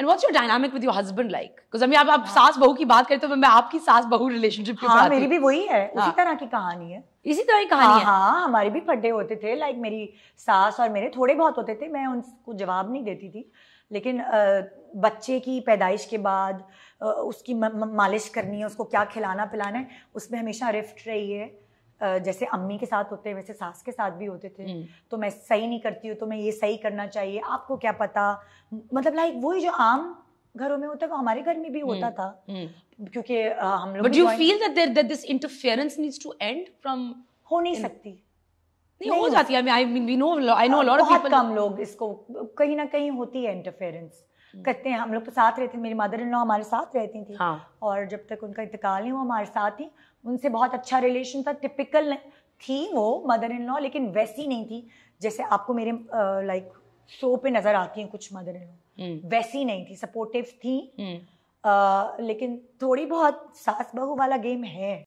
And what's your dynamic with your husband like because हमें आप, आप हाँ। सास बहू की बात करते हो तो मैं आपकी सास बहू रिलेशनशिप की हाँ, मेरी भी वही है हाँ. उसी तरह की कहानी है इसी तरह की कहानी हाँ, है हाँ हमारे भी फड्डे होते थे लाइक मेरी सास और मेरे थोड़े बहुत होते थे मैं उनको जवाब नहीं देती थी लेकिन बच्चे की पैदाइश के बाद उसकी मालिश करनी है उसको क्या खिलाना पिलाना है उसमें हमेशा रिफ्ट रही है जैसे अम्मी के साथ होते हैं वैसे सास के साथ भी होते थे हम्म। तो मैं सही नहीं करती हूँ तो मैं ये सही करना चाहिए आपको क्या पता मतलब लाइक वही जो आम घरों में होता है वो हमारे घर में भी होता हम्म, था हम्म। क्योंकि हम लोग you feel that this interference needs to end from हो नहीं सकती नहीं, नहीं हो जाती है I mean we know I know lot of people कम लोग इसको कहीं ना कहीं होती है इंटरफेरेंस हम्म। करते हैं हम लोग तो साथ रहते थे मेरी मदर इन लॉ हमारे साथ रहती थी हाँ. और जब तक उनका इंतकाल नहीं हुआ हमारे साथ ही उनसे बहुत अच्छा रिलेशन था टिपिकल थी वो मदर इन लॉ लेकिन वैसी नहीं थी जैसे आपको मेरे लाइक शो पे नज़र आती हैं कुछ मदर इन लॉ वैसी नहीं थी सपोर्टिव थी आ, हम्म। लेकिन थोड़ी बहुत सास बहू वाला गेम है